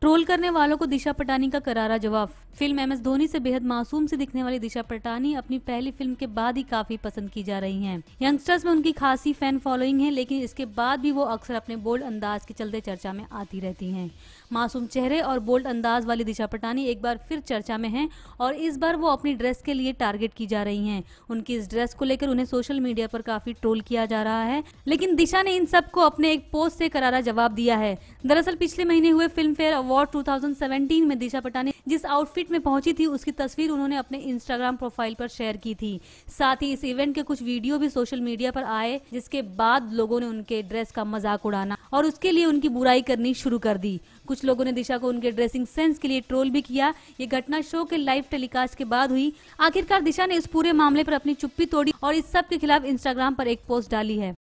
Troll करने वालों को दिशा पटानी का करारा जवाब फिल्म एम एस धोनी से बेहद मासूम से दिखने वाली दिशा पटानी अपनी पहली फिल्म के बाद ही काफी पसंद की जा रही हैं। यंगस्टर्स में उनकी खासी फैन फॉलोइंग है लेकिन इसके बाद भी वो अक्सर अपने बोल्ड अंदाज के चलते चर्चा में आती रहती हैं। मासूम चेहरे और बोल्ड अंदाज वाली दिशा पटानी एक बार फिर चर्चा में है और इस बार वो अपनी ड्रेस के लिए टारगेट की जा रही है उनकी इस ड्रेस को लेकर उन्हें सोशल मीडिया पर काफी ट्रोल किया जा रहा है लेकिन दिशा ने इन सबको अपने एक पोस्ट से करारा जवाब दिया है दरअसल पिछले महीने हुए फिल्म फेयर अवार्ड 2017 में दिशा पटानी जिस आउटफिट में पहुंची थी उसकी तस्वीर उन्होंने अपने इंस्टाग्राम प्रोफाइल पर शेयर की थी साथ ही इस इवेंट के कुछ वीडियो भी सोशल मीडिया पर आए जिसके बाद लोगों ने उनके ड्रेस का मजाक उड़ाना और उसके लिए उनकी बुराई करनी शुरू कर दी कुछ लोगों ने दिशा को उनके ड्रेसिंग सेंस के लिए ट्रोल भी किया ये घटना शो के लाइव टेलीकास्ट के बाद हुई आखिरकार दिशा ने इस पूरे मामले पर अपनी चुप्पी तोड़ी और इस सब के खिलाफ इंस्टाग्राम पर एक पोस्ट डाली है